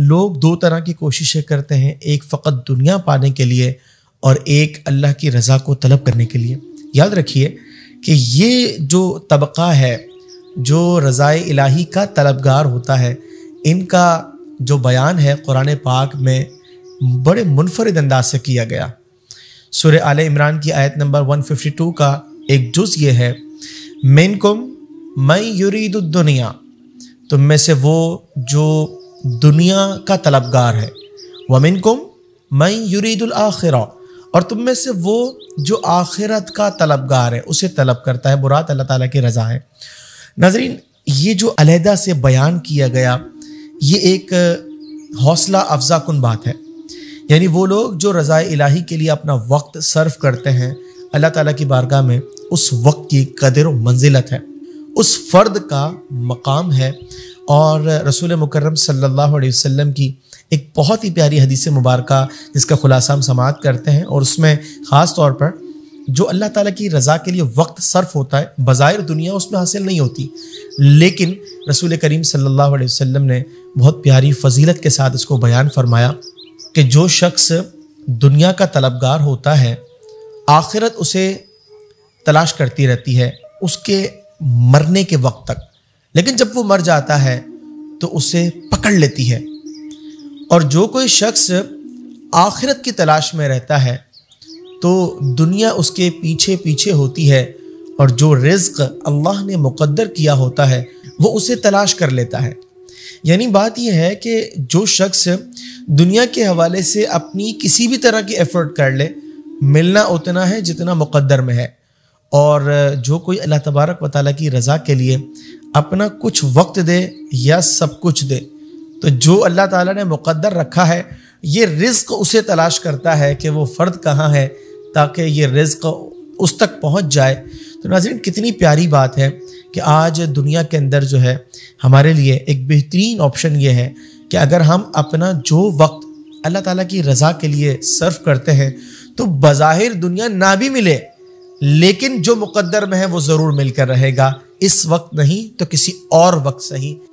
लोग दो तरह की कोशिशें करते हैं एक फ़कत दुनिया पाने के लिए और एक अल्लाह की रज़ा को तलब करने के लिए याद रखिए कि ये जो तबका है जो रज़ा इलाही का तलबगार होता है इनका जो बयान है कुरान पाक में बड़े मुनफरद अंदाज से किया गया सुर आल इमरान की आयत नंबर 152 का एक जुज़ ये है मिन कुम मैं युरीद तुम में से वो जो दुनिया का तलबगार है वमिन कुम मैं यूरीदुल्आखिर और तुम में से वो जो आखिरत का तलबगार है उसे तलब करता है बुरात अल्लाह ताला की रज़ा है नजरीन ये जो अलहदा से बयान किया गया ये एक हौसला अफजा कन बात है यानी वो लोग जो रज़ा इलाही के लिए अपना वक्त सर्व करते हैं अल्लाह ताला की बारगाह में उस वक्त की कदर व मंजिलत है उस फ़र्द का मकाम है और रसूल मुकर्रम सल्लल्लाहु अलैहि वसल्लम की एक बहुत ही प्यारी हदीस मुबारक जिसका खुलासा हम समात करते हैं और उसमें ख़ास तौर पर जो अल्लाह ताला की रज़ा के लिए वक्त सर्फ होता है बज़ाहिर दुनिया उसमें हासिल नहीं होती लेकिन रसूल करीम सल्लल्लाहु अलैहि वसल्लम ने बहुत प्यारी फजीलत के साथ इसको बयान फरमाया कि जो शख्स दुनिया का तलबगार होता है आखिरत उसे तलाश करती रहती है उसके मरने के वक्त तक लेकिन जब वो मर जाता है तो उसे पकड़ लेती है और जो कोई शख्स आखिरत की तलाश में रहता है तो दुनिया उसके पीछे पीछे होती है और जो रिज्क अल्लाह ने मुकद्दर किया होता है वो उसे तलाश कर लेता है यानी बात यह है कि जो शख्स दुनिया के हवाले से अपनी किसी भी तरह की एफर्ट कर ले मिलना उतना है जितना मुकद्दर में है और जो कोई अल्लाह तबारक व ताली की रज़ा के लिए अपना कुछ वक्त दे या सब कुछ दे तो जो अल्लाह ताला ने मुकद्दर रखा है ये रिज्क उसे तलाश करता है कि वो फ़र्द कहाँ है ताकि ये रिज्क उस तक पहुँच जाए तो नाजरन कितनी प्यारी बात है कि आज दुनिया के अंदर जो है हमारे लिए एक बेहतरीन ऑप्शन ये है कि अगर हम अपना जो वक्त अल्लाह ताला की रज़ा के लिए सर्व करते हैं तो बज़ाहिर दुनिया ना भी मिले लेकिन जो मुकद्दर में है वो जरूर मिलकर रहेगा इस वक्त नहीं तो किसी और वक्त सही